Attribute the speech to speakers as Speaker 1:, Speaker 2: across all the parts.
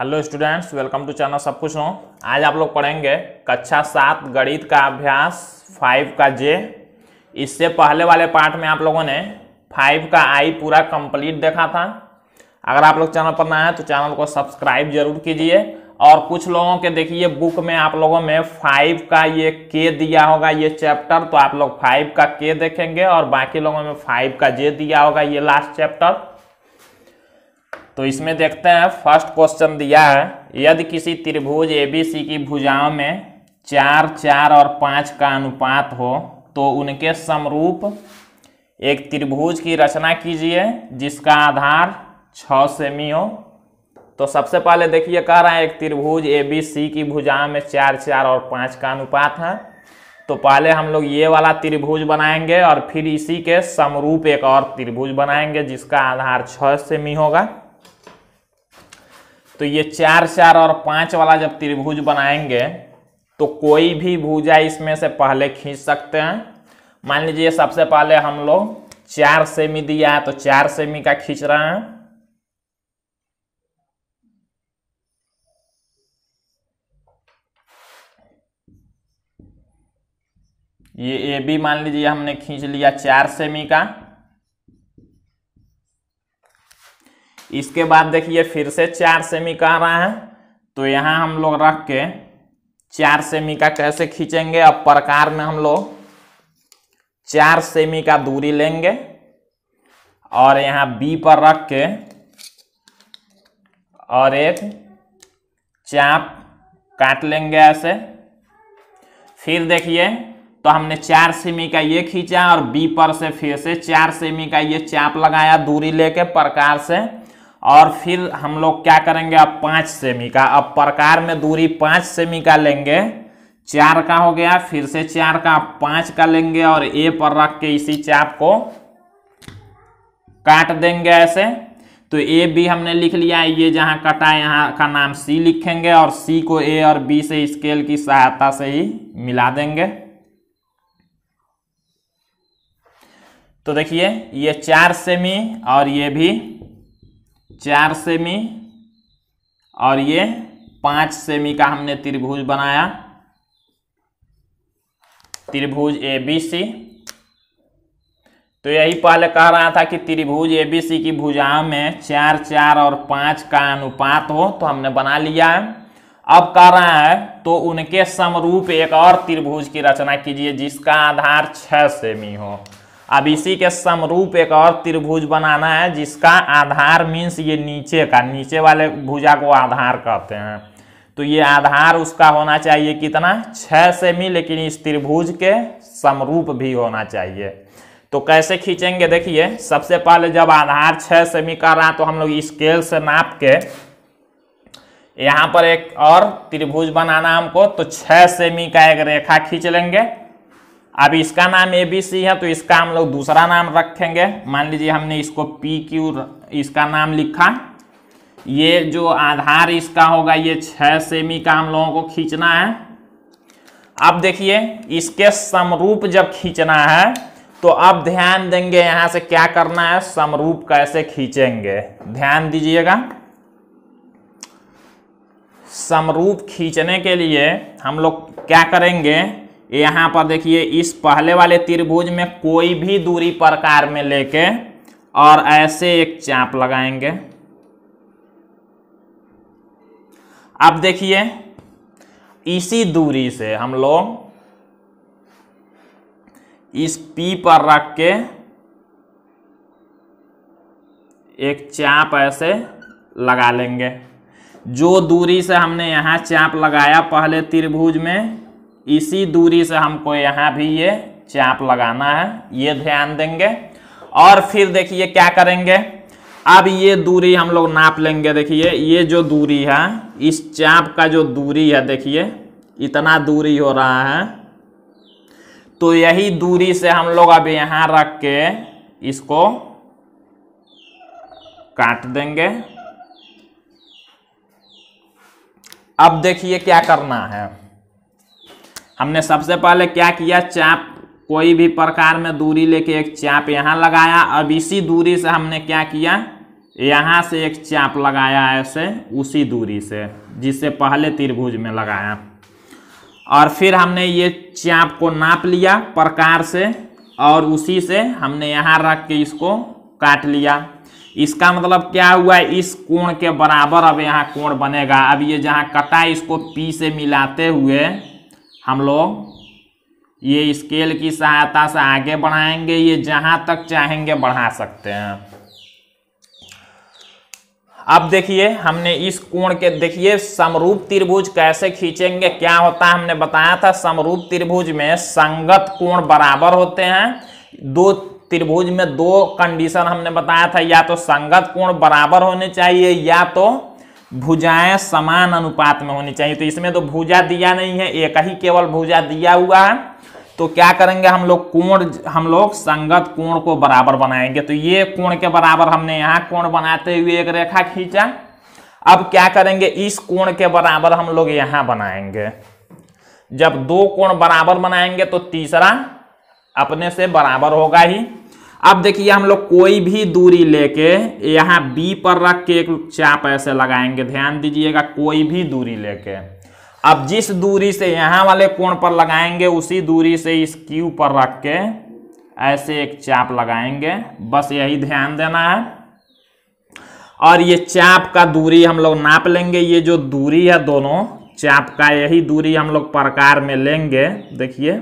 Speaker 1: hello students welcome to channel सब कुछ no आज आप लोग पढ़ेंगे कक्षा सात गणित का अभ्यास फाइव का जे इससे पहले वाले पार्ट में आप लोगों ने फाइव का आई पूरा कंप्लीट देखा था अगर आप लोग चैनल पर ना है तो चैनल को सब्सक्राइब जरूर कीजिए और कुछ लोगों के देखिए बुक में आप लोगों में फाइव का ये के दिया होगा ये चैप्टर तो आप लोग फाइव का के देखेंगे और बाकी लोगों में फाइव का जे दिया होगा ये लास्ट चैप्टर तो इसमें देखते हैं फर्स्ट क्वेश्चन दिया है यदि किसी त्रिभुज एबीसी की भुजाओं में चार चार और पाँच का अनुपात हो तो उनके समरूप एक त्रिभुज की रचना कीजिए जिसका आधार छ सेमी हो तो सबसे पहले देखिए कह रहा है एक त्रिभुज ए बी सी की भुजाओं में चार चार और पाँच का अनुपात है तो पहले हम लोग ये वाला त्रिभुज बनाएंगे और फिर इसी के समरूप एक और त्रिभुज बनाएंगे जिसका आधार छ सेमी होगा तो ये चार चार और पांच वाला जब त्रिभुज बनाएंगे तो कोई भी भुजा इसमें से पहले खींच सकते हैं मान लीजिए सबसे पहले हम लोग चार सेमी दिया है तो चार सेमी का खींच रहे हैं ये ए बी मान लीजिए हमने खींच लिया चार सेमी का इसके बाद देखिए फिर से चार सेमी कह रहा है तो यहाँ हम लोग रख के चार सेमी का कैसे खींचेंगे अब प्रकार में हम लोग चार सेमी का दूरी लेंगे और यहाँ बी पर रख के और एक चाप काट लेंगे ऐसे फिर देखिए तो हमने चार सेमी का ये खींचा और बी पर से फिर से चार सेमी का ये चाप लगाया दूरी लेके प्रकार से और फिर हम लोग क्या करेंगे अब पाँच सेमी का अब प्रकार में दूरी पाँच सेमी का लेंगे चार का हो गया फिर से चार का पाँच का लेंगे और ए पर रख के इसी चाप को काट देंगे ऐसे तो ए बी हमने लिख लिया ये जहाँ कटा यहाँ का नाम सी लिखेंगे और सी को ए और बी से स्केल की सहायता से ही मिला देंगे तो देखिए ये चार सेमी और ये भी चार सेमी और ये पाँच सेमी का हमने त्रिभुज बनाया त्रिभुज ए बी सी तो यही पहले कह रहा था कि त्रिभुज ए बी सी की भुजाओं में चार चार और पाँच का अनुपात हो तो हमने बना लिया है अब कह रहा है तो उनके समरूप एक और त्रिभुज की रचना कीजिए जिसका आधार छः सेमी हो अब इसी के समरूप एक और त्रिभुज बनाना है जिसका आधार मीन्स ये नीचे का नीचे वाले भुजा को आधार कहते हैं तो ये आधार उसका होना चाहिए कितना छः सेमी लेकिन इस त्रिभुज के समरूप भी होना चाहिए तो कैसे खींचेंगे देखिए सबसे पहले जब आधार छः सेमी का रहा तो हम लोग स्केल से नाप के यहाँ पर एक और त्रिभुज बनाना हमको तो छः सेमी का एक रेखा खींच लेंगे अब इसका नाम ए बी सी है तो इसका हम लोग दूसरा नाम रखेंगे मान लीजिए हमने इसको पी क्यू इसका नाम लिखा ये जो आधार इसका होगा ये छः सेमी का हम लोगों को खींचना है अब देखिए इसके समरूप जब खींचना है तो अब ध्यान देंगे यहां से क्या करना है समरूप कैसे खींचेंगे ध्यान दीजिएगा समरूप खींचने के लिए हम लोग क्या करेंगे यहाँ पर देखिए इस पहले वाले त्रिभुज में कोई भी दूरी प्रकार में लेके और ऐसे एक चाप लगाएंगे अब देखिए इसी दूरी से हम लोग इस पी पर रख के एक चाप ऐसे लगा लेंगे जो दूरी से हमने यहाँ चाप लगाया पहले त्रिभुज में इसी दूरी से हमको यहाँ भी ये चाप लगाना है ये ध्यान देंगे और फिर देखिए क्या करेंगे अब ये दूरी हम लोग नाप लेंगे देखिए ये जो दूरी है इस चाप का जो दूरी है देखिए इतना दूरी हो रहा है तो यही दूरी से हम लोग अब यहाँ रख के इसको काट देंगे अब देखिए क्या करना है हमने सबसे पहले क्या किया चाप कोई भी प्रकार में दूरी लेके एक चाप यहाँ लगाया अब इसी दूरी से हमने क्या किया यहाँ से एक चाप लगाया ऐसे उसी दूरी से जिसे पहले त्रिभुज में लगाया और फिर हमने ये चाप को नाप लिया प्रकार से और उसी से हमने यहाँ रख के इसको काट लिया इसका मतलब क्या हुआ इस कोण के बराबर अब यहाँ कोण बनेगा अब ये जहाँ कटा इसको पी से मिलाते हुए हम लोग ये स्केल की सहायता से आगे बढ़ाएंगे ये जहां तक चाहेंगे बढ़ा सकते हैं अब देखिए हमने इस कोण के देखिए समरूप त्रिभुज कैसे खींचेंगे क्या होता है हमने बताया था समरूप त्रिभुज में संगत कोण बराबर होते हैं दो त्रिभुज में दो कंडीशन हमने बताया था या तो संगत कोण बराबर होने चाहिए या तो भुजाएं समान अनुपात में होनी चाहिए तो इसमें तो भुजा दिया नहीं है एक ही केवल भुजा दिया हुआ है तो क्या करेंगे हम लोग कोण हम लोग संगत कोण को बराबर बनाएंगे तो ये कोण के बराबर हमने यहाँ कोण बनाते हुए एक रेखा खींचा अब क्या करेंगे इस कोण के बराबर हम लोग यहाँ बनाएंगे जब दो कोण बराबर बनाएंगे तो तीसरा अपने से बराबर होगा ही अब देखिए हम लोग कोई भी दूरी लेके यहाँ बी पर रख के एक चाप ऐसे लगाएंगे ध्यान दीजिएगा कोई भी दूरी लेके अब जिस दूरी से यहाँ वाले कोण पर लगाएंगे उसी दूरी से इस क्यू पर रख के ऐसे एक चाप लगाएंगे बस यही ध्यान देना है और ये चाप का दूरी हम लोग नाप लेंगे ये जो दूरी है दोनों चाप का यही दूरी हम लोग प्रकार में लेंगे देखिए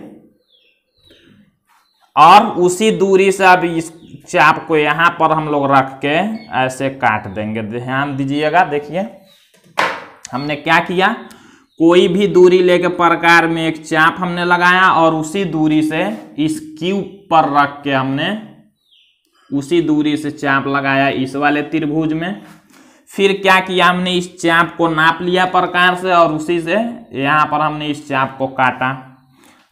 Speaker 1: और उसी दूरी से अब इस चाप को यहाँ पर हम लोग रख के ऐसे काट देंगे ध्यान दीजिएगा देखिए हमने क्या किया कोई भी दूरी लेके प्रकार में एक चाप हमने लगाया और उसी दूरी से इस क्यूब पर रख के हमने उसी दूरी से चाप लगाया इस वाले त्रिभुज में फिर क्या किया हमने इस चाप को नाप लिया प्रकार से और उसी से यहाँ पर हमने इस चाप को काटा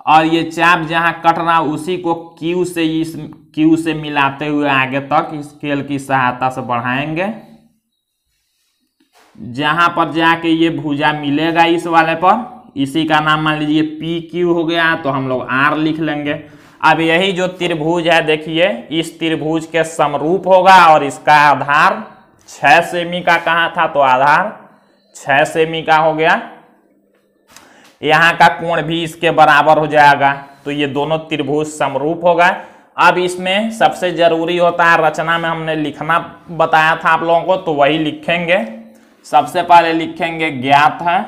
Speaker 1: और ये चाप जहाँ कट रहा उसी को क्यू से इस क्यू से मिलाते हुए आगे तक स्केल की सहायता से बढ़ाएंगे जहां पर जाके ये भुजा मिलेगा इस वाले पर इसी का नाम मान लीजिए पी क्यू हो गया तो हम लोग आर लिख लेंगे अब यही जो त्रिभुज है देखिए इस त्रिभुज के समरूप होगा और इसका आधार छः सेमी का कहा था तो आधार छः सेमी का हो गया यहाँ का कोण भी इसके बराबर हो जाएगा तो ये दोनों त्रिभुज समरूप होगा अब इसमें सबसे जरूरी होता है रचना में हमने लिखना बताया था आप लोगों को तो वही लिखेंगे सबसे पहले लिखेंगे ज्ञात है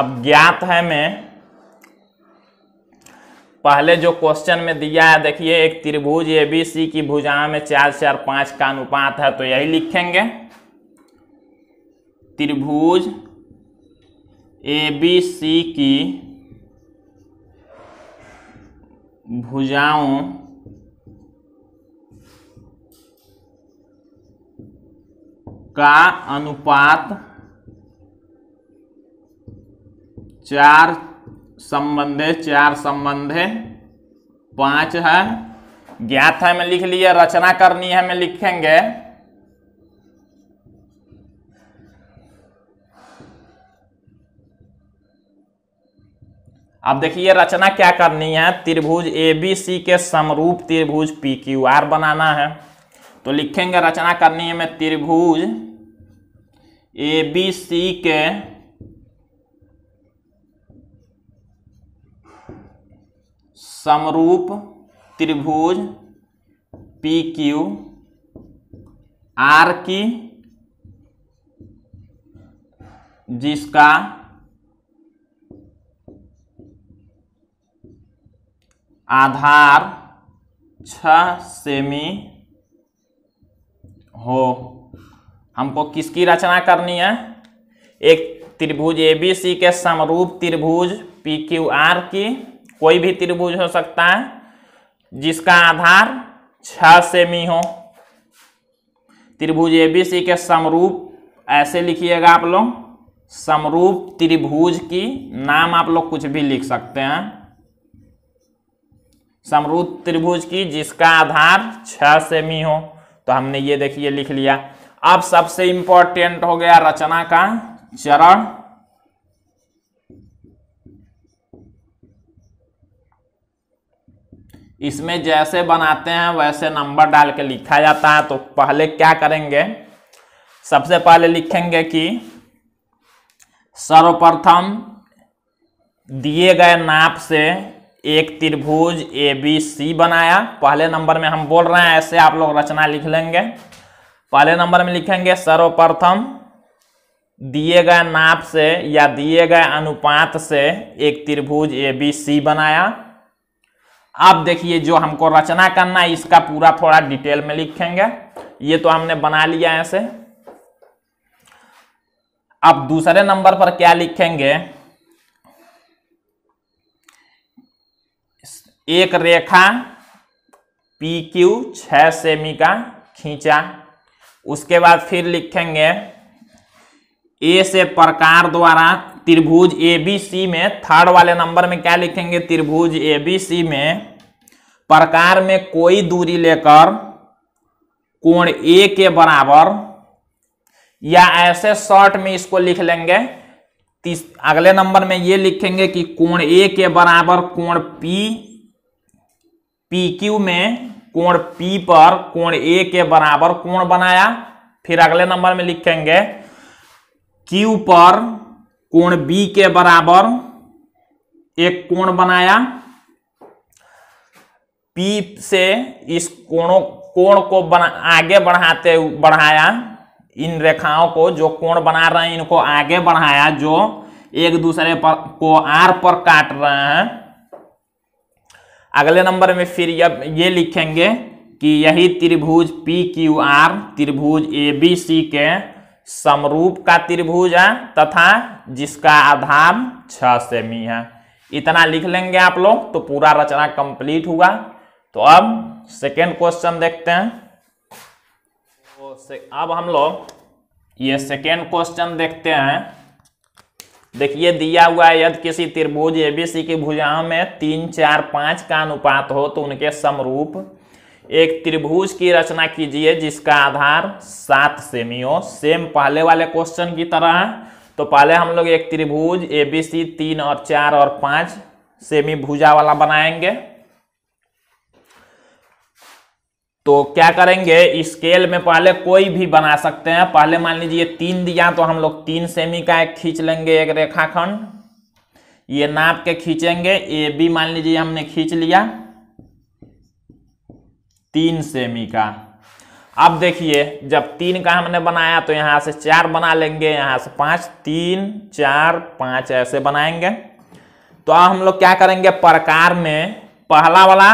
Speaker 1: अब ज्ञात है में पहले जो क्वेश्चन में दिया है देखिए एक त्रिभुज ए बी सी की भुजाओं में चार चार पांच का अनुपात है तो यही लिखेंगे त्रिभुज ए बी सी की भुजाओं का अनुपात चार संबंध है चार संबंध है पांच है ज्ञात है मैं लिख लिया रचना करनी है मैं लिखेंगे अब देखिए रचना क्या करनी है त्रिभुज ए बी सी के समरूप त्रिभुज पी क्यू आर बनाना है तो लिखेंगे रचना करनी है मैं त्रिभुज ए बी सी के समरूप त्रिभुज पी क्यू आर की जिसका आधार छ सेमी हो हमको किसकी रचना करनी है एक त्रिभुज ए बी सी के समरूप त्रिभुज पी क्यू आर की कोई भी त्रिभुज हो सकता है जिसका आधार छ सेमी हो त्रिभुज एबीसी के समरूप ऐसे लिखिएगा आप लोग समरूप त्रिभुज की नाम आप लोग कुछ भी लिख सकते हैं समरूप त्रिभुज की जिसका आधार छ सेमी हो तो हमने ये देखिए लिख लिया अब सबसे इंपॉर्टेंट हो गया रचना का चरण इसमें जैसे बनाते हैं वैसे नंबर डाल के लिखा जाता है तो पहले क्या करेंगे सबसे पहले लिखेंगे कि सर्वप्रथम दिए गए नाप से एक त्रिभुज ए बी सी बनाया पहले नंबर में हम बोल रहे हैं ऐसे आप लोग रचना लिख लेंगे पहले नंबर में लिखेंगे सर्वप्रथम दिए गए नाप से या दिए गए अनुपात से एक त्रिभुज ए बी सी बनाया आप देखिए जो हमको रचना करना है इसका पूरा थोड़ा डिटेल में लिखेंगे ये तो हमने बना लिया ऐसे अब दूसरे नंबर पर क्या लिखेंगे एक रेखा पी क्यू छह सेमी का खींचा उसके बाद फिर लिखेंगे ए से प्रकार द्वारा त्रिभुज ए बी सी में थर्ड वाले नंबर में क्या लिखेंगे त्रिभुज ए बी सी में प्रकार में कोई दूरी लेकर कोण ए के बराबर या ऐसे शॉर्ट में इसको लिख लेंगे अगले नंबर में ये लिखेंगे कि कोण ए के बराबर कोण पी पी क्यू में कोण पी पर कोण ए के बराबर कोण बनाया फिर अगले नंबर में लिखेंगे क्यू पर कोण बी के बराबर एक कोण बनाया पी से इस कोणों कोण को बना आगे बढ़ाते बढ़ाया इन रेखाओं को जो कोण बना रहे हैं इनको आगे बढ़ाया जो एक दूसरे पर को आर पर काट रहे हैं अगले नंबर में फिर अब ये लिखेंगे कि यही त्रिभुज पी क्यू आर त्रिभुज ए बी सी के समरूप का त्रिभुज है तथा जिसका आधार छह सेमी है इतना लिख लेंगे आप लोग तो पूरा रचना कंप्लीट हुआ तो अब सेकेंड क्वेश्चन देखते हैं तो से, अब हम लोग ये सेकेंड क्वेश्चन देखते हैं देखिए दिया हुआ है यदि किसी त्रिभुज एबीसी की भुजाओं में तीन चार पांच का अनुपात हो तो उनके समरूप एक त्रिभुज की रचना कीजिए जिसका आधार सात सेमी हो सेम पहले वाले क्वेश्चन की तरह है तो पहले हम लोग एक त्रिभुज ए बी सी तीन और चार और पांच सेमी भुजा वाला बनाएंगे तो क्या करेंगे स्केल में पहले कोई भी बना सकते हैं पहले मान लीजिए तीन दिया तो हम लोग तीन सेमी का एक खींच लेंगे एक रेखाखंड ये नाप के खींचेंगे ए बी मान लीजिए हमने खींच लिया तीन सेमी का अब देखिए जब तीन का हमने बनाया तो यहाँ से चार बना लेंगे यहाँ से पाँच तीन चार पाँच ऐसे बनाएंगे तो अब हम लोग क्या करेंगे प्रकार में पहला वाला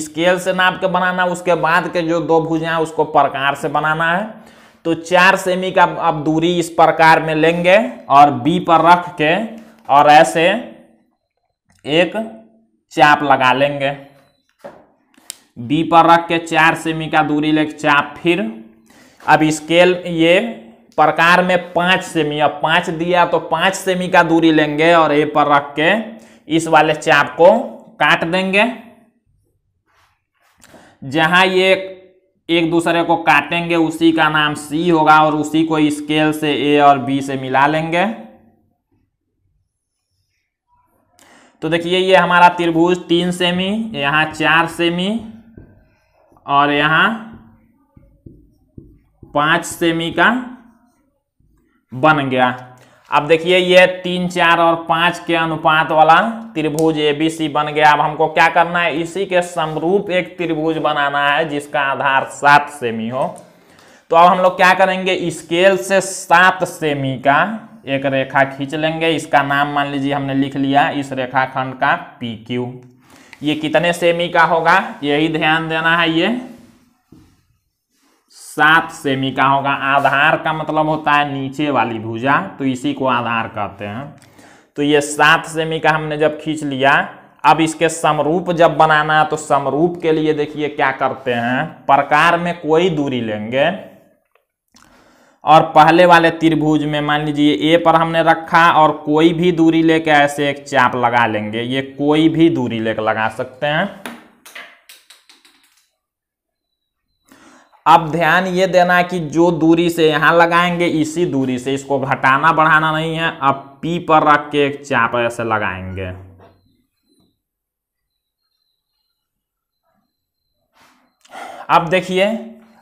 Speaker 1: स्केल से नाप के बनाना उसके बाद के जो दो भुजाएं उसको प्रकार से बनाना है तो चार सेमी का अब दूरी इस प्रकार में लेंगे और बी पर रख के और ऐसे एक चाप लगा लेंगे बी पर रख के चार सेमी का दूरी ले चाप फिर अब स्केल ये प्रकार में पांच सेमी अब पांच दिया तो पांच सेमी का दूरी लेंगे और ए पर रख के इस वाले चाप को काट देंगे जहां ये एक दूसरे को काटेंगे उसी का नाम सी होगा और उसी को स्केल से ए और बी से मिला लेंगे तो देखिए ये हमारा त्रिभुज तीन सेमी यहाँ चार सेमी और यहां पांच सेमी का बन गया अब देखिए ये तीन चार और पांच के अनुपात वाला त्रिभुज एबीसी बन गया अब हमको क्या करना है इसी के समरूप एक त्रिभुज बनाना है जिसका आधार सात सेमी हो तो अब हम लोग क्या करेंगे स्केल से सात सेमी का एक रेखा खींच लेंगे इसका नाम मान लीजिए हमने लिख लिया इस रेखाखंड का पी क्यू ये कितने सेमी का होगा यही ध्यान देना है ये सात सेमी का होगा आधार का मतलब होता है नीचे वाली भुजा तो इसी को आधार कहते हैं तो ये सात सेमी का हमने जब खींच लिया अब इसके समरूप जब बनाना है तो समरूप के लिए देखिए क्या करते हैं प्रकार में कोई दूरी लेंगे और पहले वाले त्रिभुज में मान लीजिए ए पर हमने रखा और कोई भी दूरी लेके ऐसे एक चाप लगा लेंगे ये कोई भी दूरी लेकर लगा सकते हैं अब ध्यान ये देना कि जो दूरी से यहां लगाएंगे इसी दूरी से इसको घटाना बढ़ाना नहीं है अब पी पर रख के एक चाप ऐसे लगाएंगे अब देखिए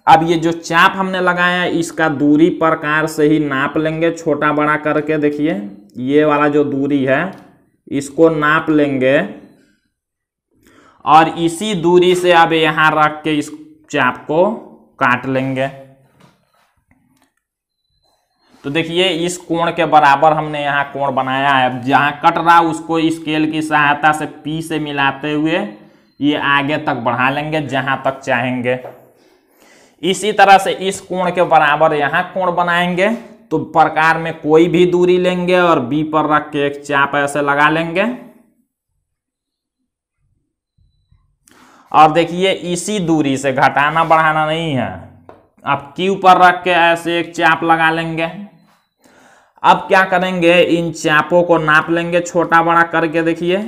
Speaker 1: अब ये जो चाप हमने लगाया इसका दूरी प्रकार से ही नाप लेंगे छोटा बड़ा करके देखिए ये वाला जो दूरी है इसको नाप लेंगे और इसी दूरी से अब यहाँ रख के इस चाप को काट लेंगे तो देखिए इस कोण के बराबर हमने यहाँ कोण बनाया है जहाँ कट रहा उसको स्केल की सहायता से पी से मिलाते हुए ये आगे तक बढ़ा लेंगे जहाँ तक चाहेंगे इसी तरह से इस कोण के बराबर यहाँ कोण बनाएंगे तो प्रकार में कोई भी दूरी लेंगे और बी पर रख के एक चाप ऐसे लगा लेंगे और देखिए इसी दूरी से घटाना बढ़ाना नहीं है अब क्यू पर रख के ऐसे एक चाप लगा लेंगे अब क्या करेंगे इन चापों को नाप लेंगे छोटा बड़ा करके देखिए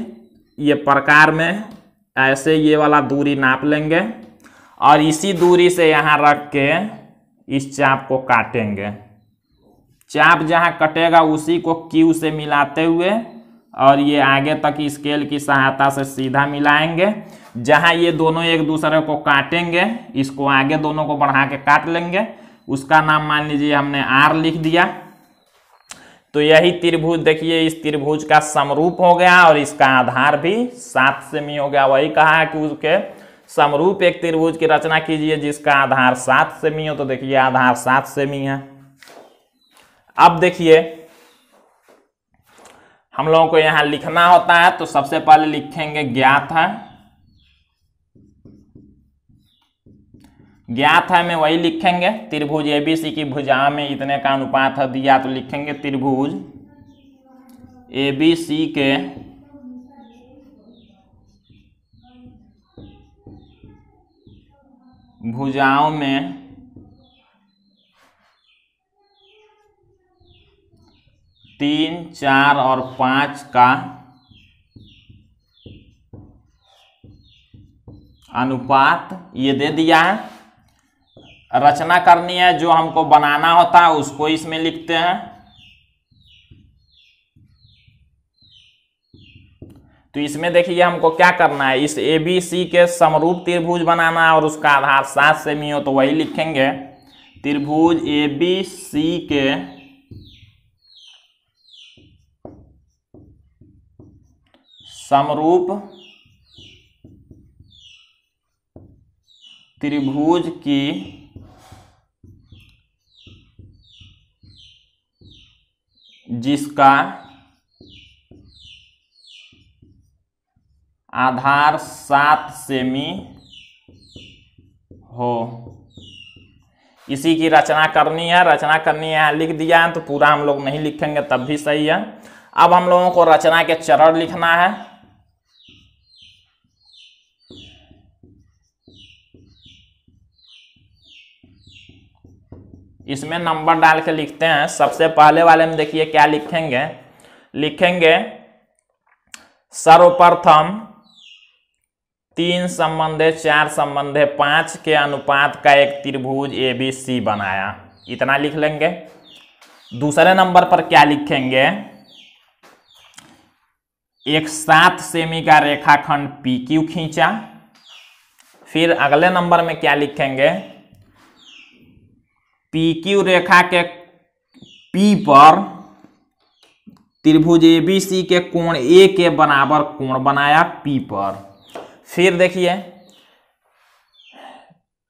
Speaker 1: ये प्रकार में ऐसे ये वाला दूरी नाप लेंगे और इसी दूरी से यहाँ रख के इस चाप को काटेंगे चाप जहाँ कटेगा उसी को क्यू से मिलाते हुए और ये आगे तक स्केल की सहायता से सीधा मिलाएंगे जहाँ ये दोनों एक दूसरे को काटेंगे इसको आगे दोनों को बढ़ा के काट लेंगे उसका नाम मान लीजिए हमने आर लिख दिया तो यही त्रिभुज देखिए इस त्रिभुज का समरूप हो गया और इसका आधार भी सात सेमी हो गया वही कहा है कि उसके समरूप एक त्रिभुज की रचना कीजिए जिसका आधार सात सेमी हो तो देखिए आधार सात सेमी है अब देखिए हम लोगों को यहां लिखना होता है तो सबसे पहले लिखेंगे ज्ञात है ज्ञात है में वही लिखेंगे त्रिभुज एबीसी की भुजा में इतने का अनुपात है दिया तो लिखेंगे त्रिभुज एबीसी के भुजाओं में तीन चार और पांच का अनुपात ये दे दिया है रचना करनी है जो हमको बनाना होता है उसको इसमें लिखते हैं तो इसमें देखिए हमको क्या करना है इस ए बी सी के समरूप त्रिभुज बनाना है और उसका आधार सात सेमी हो तो वही लिखेंगे त्रिभुज ए बी सी के समरूप त्रिभुज की जिसका आधार सात सेमी हो इसी की रचना करनी है रचना करनी है लिख दिया है तो पूरा हम लोग नहीं लिखेंगे तब भी सही है अब हम लोगों को रचना के चरण लिखना है इसमें नंबर डाल के लिखते हैं सबसे पहले वाले में देखिए क्या लिखेंगे लिखेंगे सर्वप्रथम तीन है चार संबंध है पाँच के अनुपात का एक त्रिभुज ए बी सी बनाया इतना लिख लेंगे दूसरे नंबर पर क्या लिखेंगे एक सात सेमी का रेखाखंड पी क्यू खींचा फिर अगले नंबर में क्या लिखेंगे पी क्यू रेखा के पी पर त्रिभुज ए बी सी के कोण ए के बराबर कोण बनाया पी पर फिर देखिए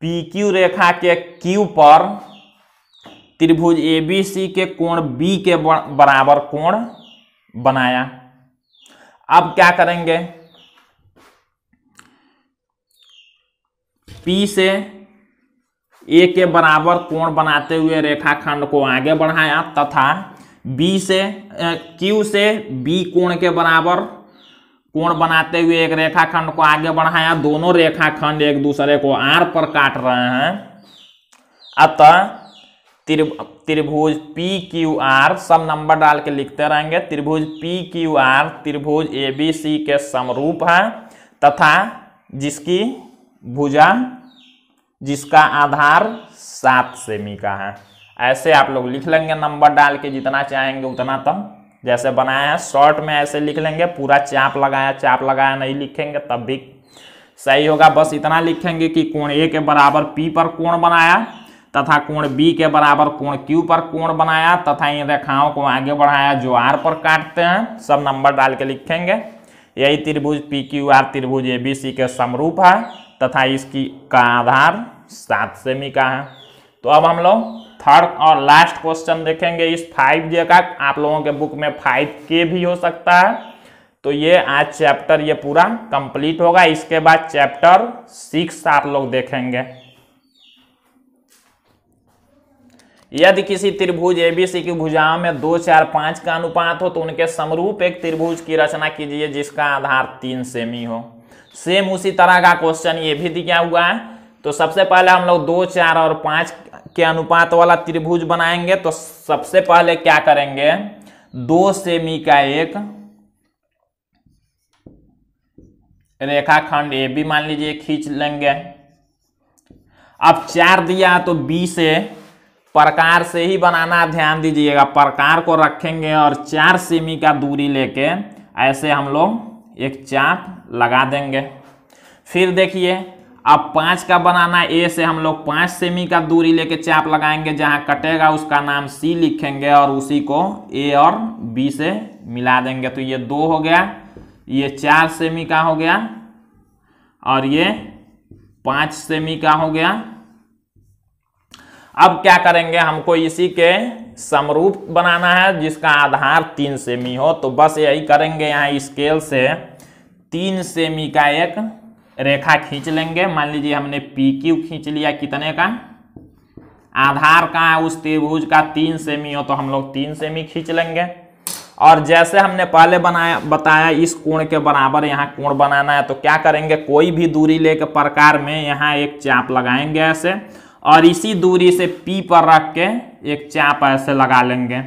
Speaker 1: पी क्यू रेखा के क्यू पर त्रिभुज ए बी सी के कोण बी के बराबर कोण बनाया अब क्या करेंगे पी से ए के बराबर कोण बनाते हुए रेखाखंड को आगे बढ़ाया तथा बी से क्यू से बी कोण के बराबर कोण बनाते हुए एक रेखाखंड को आगे बढ़ाया दोनों रेखाखंड एक दूसरे को आर पर काट रहे हैं अतः त्रिभुज पी क्यू आर सब नंबर डाल के लिखते रहेंगे त्रिभुज पी क्यू आर त्रिभुज ए बी सी के समरूप है तथा जिसकी भुजा जिसका आधार सात सेमी का है ऐसे आप लोग लिख लेंगे नंबर डाल के जितना चाहेंगे उतना तक जैसे बनाया है शॉर्ट में ऐसे लिख लेंगे पूरा चाप लगाया चाप लगाया नहीं लिखेंगे तब भी सही होगा बस इतना लिखेंगे कि कोण ए के बराबर पी पर कोण बनाया तथा कोण बी के बराबर कोण क्यू पर कोण बनाया तथा इन रेखाओं को आगे बढ़ाया जो आर पर काटते हैं सब नंबर डाल के लिखेंगे यही त्रिभुज पी क्यू आर त्रिभुज ए बी सी के समरूप है तथा इसकी का आधार सात सेमी का है तो अब हम लोग थर्ड और लास्ट क्वेश्चन देखेंगे इस फाइव जे का आप लोगों के बुक में फाइव के भी हो सकता है तो ये आज चैप्टर ये पूरा कंप्लीट होगा इसके बाद चैप्टर सिक्स आप लोग देखेंगे यदि किसी त्रिभुज एबीसी की भुजाओं में दो चार पांच का अनुपात हो तो उनके समरूप एक त्रिभुज की रचना कीजिए जिसका आधार तीन सेमी हो सेम उसी तरह का क्वेश्चन ये भी दिया हुआ है तो सबसे पहले हम लोग दो चार और पांच के अनुपात वाला त्रिभुज बनाएंगे तो सबसे पहले क्या करेंगे दो सेमी का एक रेखाखंड ए बी मान लीजिए खींच लेंगे अब चार दिया तो बी से प्रकार से ही बनाना ध्यान दीजिएगा प्रकार को रखेंगे और चार सेमी का दूरी लेके ऐसे हम लोग एक चाप लगा देंगे फिर देखिए अब पाँच का बनाना ए से हम लोग पाँच सेमी का दूरी लेके चाप लगाएंगे जहाँ कटेगा उसका नाम सी लिखेंगे और उसी को ए और बी से मिला देंगे तो ये दो हो गया ये चार सेमी का हो गया और ये पाँच सेमी का हो गया अब क्या करेंगे हमको इसी के समरूप बनाना है जिसका आधार तीन सेमी हो तो बस यही करेंगे यहाँ स्केल से तीन सेमी का एक रेखा खींच लेंगे मान लीजिए हमने पी क्यू खींच लिया कितने का आधार का उस त्रिभुज का तीन सेमी हो तो हम लोग तीन सेमी खींच लेंगे और जैसे हमने पहले बनाया बताया इस कोण के बराबर यहाँ कोण बनाना है तो क्या करेंगे कोई भी दूरी लेकर प्रकार में यहाँ एक चाप लगाएंगे ऐसे और इसी दूरी से पी पर रख के एक चाप ऐसे लगा लेंगे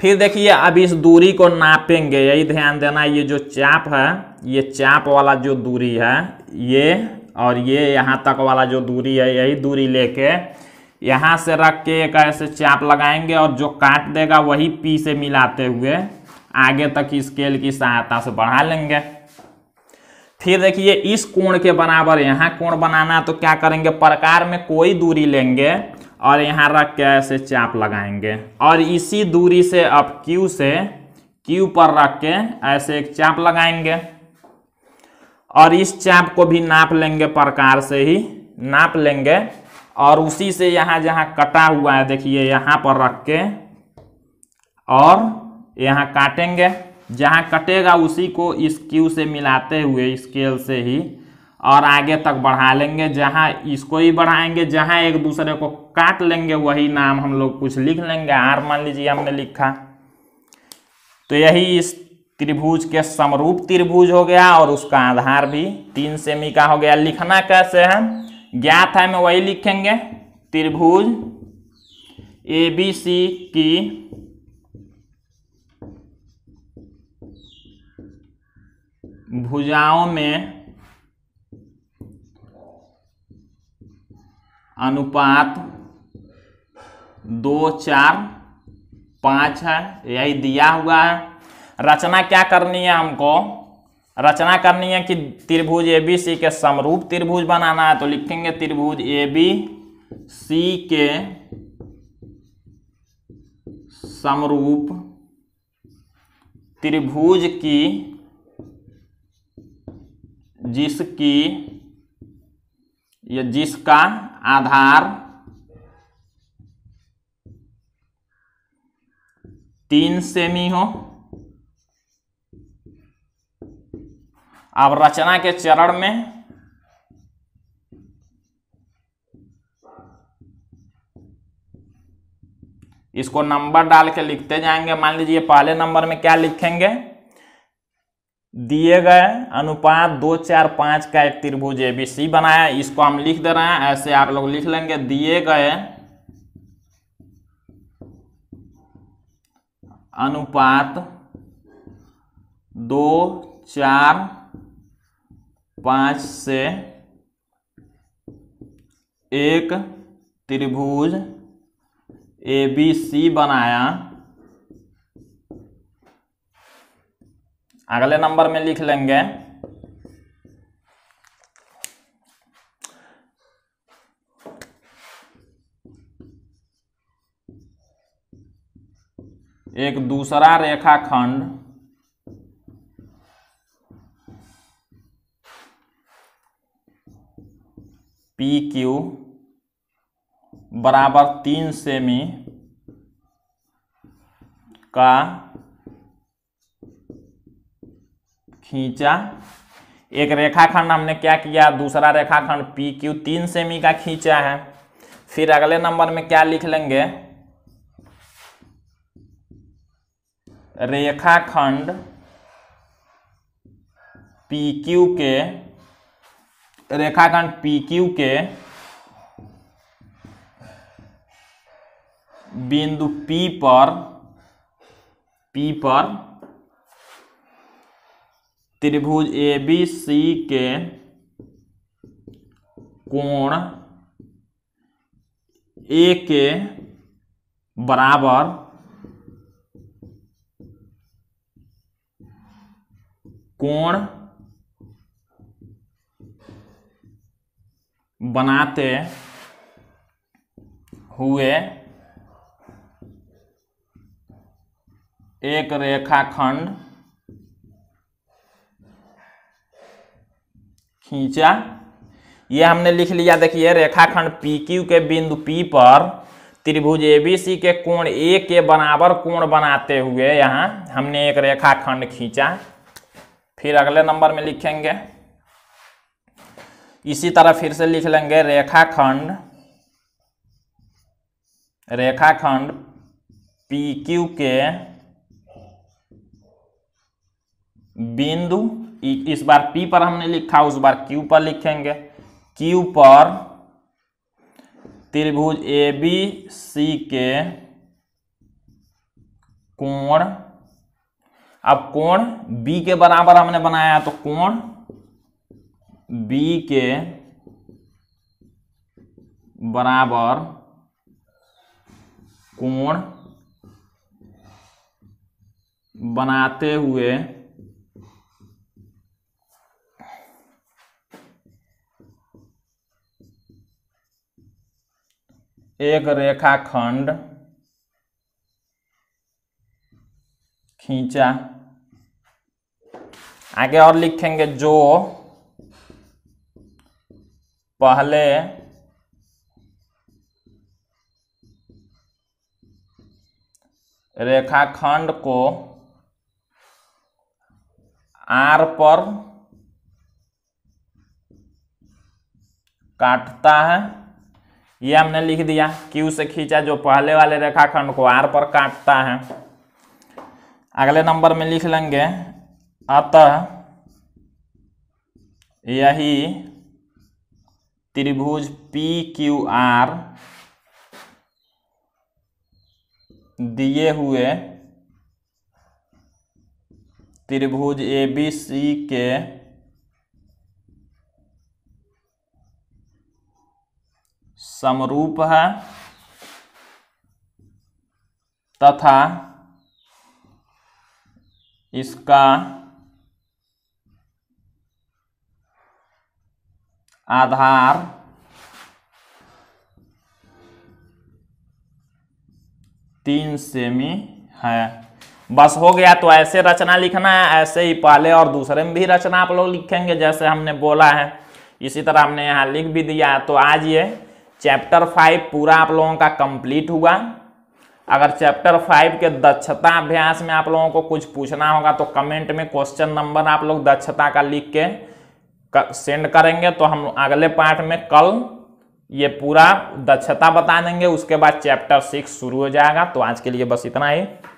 Speaker 1: फिर देखिए अब इस दूरी को नापेंगे यही ध्यान देना ये जो चाप है ये चाप वाला जो दूरी है ये और ये यहाँ तक वाला जो दूरी है यही दूरी लेके यहाँ से रख के एक ऐसे चाप लगाएंगे और जो काट देगा वही पी से मिलाते हुए आगे तक स्केल की सहायता से बढ़ा लेंगे फिर देखिए इस कोण के बराबर यहाँ कोण बनाना तो क्या करेंगे प्रकार में कोई दूरी लेंगे और यहाँ रख के ऐसे चाप लगाएंगे और इसी दूरी से अब Q से Q पर रख के ऐसे एक चाप लगाएंगे और इस चाप को भी नाप लेंगे प्रकार से ही नाप लेंगे और उसी से यहाँ जहाँ कटा हुआ है देखिए यहाँ पर रख के और यहाँ काटेंगे जहाँ कटेगा उसी को इस क्यू से मिलाते हुए स्केल से ही और आगे तक बढ़ा लेंगे जहाँ इसको ही बढ़ाएंगे जहाँ एक दूसरे को काट लेंगे वही नाम हम लोग कुछ लिख लेंगे आर मान लीजिए हमने लिखा तो यही इस त्रिभुज के समरूप त्रिभुज हो गया और उसका आधार भी तीन सेमी का हो गया लिखना कैसे है ज्ञात है में वही लिखेंगे त्रिभुज ए बी सी की भुजाओं में अनुपात दो चार पाँच है यही दिया हुआ है रचना क्या करनी है हमको रचना करनी है कि त्रिभुज ए बी सी के समरूप त्रिभुज बनाना है तो लिखेंगे त्रिभुज ए बी सी के समरूप त्रिभुज की जिसकी ये जिसका आधार तीन सेमी हो अब रचना के चरण में इसको नंबर डाल के लिखते जाएंगे मान लीजिए पहले नंबर में क्या लिखेंगे दिए गए अनुपात दो चार पाँच का एक त्रिभुज ए बी सी बनाया इसको हम लिख दे रहे हैं ऐसे आप लोग लिख लेंगे दिए गए अनुपात दो चार पाँच से एक त्रिभुज ए बी सी बनाया अगले नंबर में लिख लेंगे एक दूसरा रेखाखंड पी क्यू बराबर तीन सेमी का खींचा एक रेखाखंड हमने क्या किया दूसरा रेखाखंड पी क्यू तीन सेमी का खींचा है फिर अगले नंबर में क्या लिख लेंगे रेखाखंड पी क्यू के रेखाखंड पी क्यू के बिंदु पी पर पी पर त्रिभुज ए बी सी के कोण ए के बराबर कोण बनाते हुए एक रेखाखंड खींचा ये हमने लिख लिया देखिए रेखाखंड पी क्यू के बिंदु पी पर त्रिभुज सी के कोण ए के बराबर कोण बनाते हुए यहाँ हमने एक रेखाखंड खींचा फिर अगले नंबर में लिखेंगे इसी तरह फिर से लिख लेंगे रेखाखंड रेखाखंड पी क्यू के बिंदु इस बार P पर हमने लिखा उस बार Q पर लिखेंगे Q पर त्रिभुज ए बी सी के कोण अब कोण B के बराबर हमने बनाया तो कोण B के बराबर कोण बनाते हुए एक रेखाखंड खींचा आगे और लिखेंगे जो पहले रेखाखंड को आर पर काटता है ये हमने लिख दिया क्यू से खींचा जो पहले वाले रेखाखंड को आर पर काटता है अगले नंबर में लिख लेंगे अतः यही त्रिभुज पी क्यू आर दिए हुए त्रिभुज ए बी सी के समरूप है तथा इसका आधार तीन सेमी है बस हो गया तो ऐसे रचना लिखना है ऐसे ही पहले और दूसरे में भी रचना आप लोग लिखेंगे जैसे हमने बोला है इसी तरह हमने यहाँ लिख भी दिया तो आज ये चैप्टर फाइव पूरा आप लोगों का कंप्लीट हुआ अगर चैप्टर फाइव के दक्षता अभ्यास में आप लोगों को कुछ पूछना होगा तो कमेंट में क्वेश्चन नंबर आप लोग दक्षता का लिख के सेंड करेंगे तो हम अगले पार्ट में कल ये पूरा दक्षता बता देंगे उसके बाद चैप्टर सिक्स शुरू हो जाएगा तो आज के लिए बस इतना ही